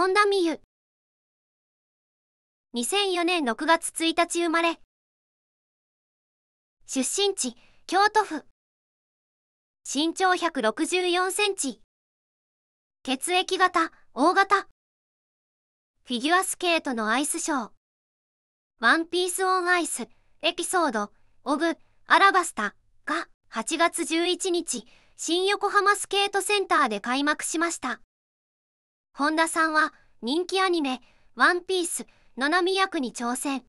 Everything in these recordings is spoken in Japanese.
本田美優2004年6月1日生まれ出身地京都府身長164センチ血液型大型フィギュアスケートのアイスショーワンピースオンアイスエピソードオブアラバスタが8月11日新横浜スケートセンターで開幕しました。本田さんは人気アニメ「ワンピース七海役に挑戦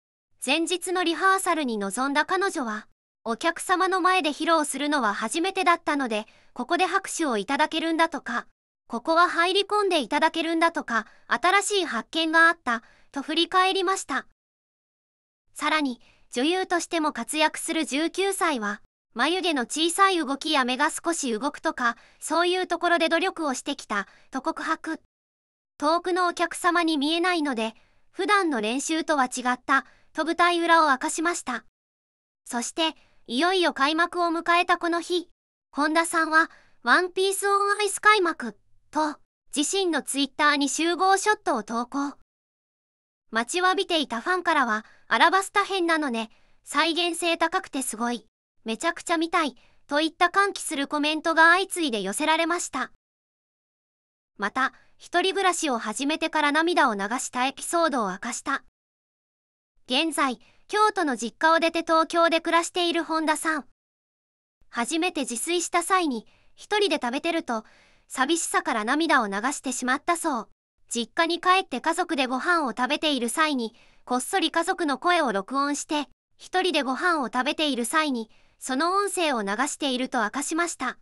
前日のリハーサルに臨んだ彼女はお客様の前で披露するのは初めてだったのでここで拍手をいただけるんだとかここは入り込んでいただけるんだとか新しい発見があったと振り返りましたさらに女優としても活躍する19歳は眉毛の小さい動きや目が少し動くとかそういうところで努力をしてきたと告白遠くのお客様に見えないので、普段の練習とは違ったと舞台裏を明かしました。そして、いよいよ開幕を迎えたこの日、本田さんは、ワンピースオンアイス開幕と、自身のツイッターに集合ショットを投稿。待ちわびていたファンからは、アラバスタ編なのね、再現性高くてすごい、めちゃくちゃ見たい、といった歓喜するコメントが相次いで寄せられました。また、一人暮らしを始めてから涙を流したエピソードを明かした。現在、京都の実家を出て東京で暮らしている本田さん。初めて自炊した際に、一人で食べてると、寂しさから涙を流してしまったそう。実家に帰って家族でご飯を食べている際に、こっそり家族の声を録音して、一人でご飯を食べている際に、その音声を流していると明かしました。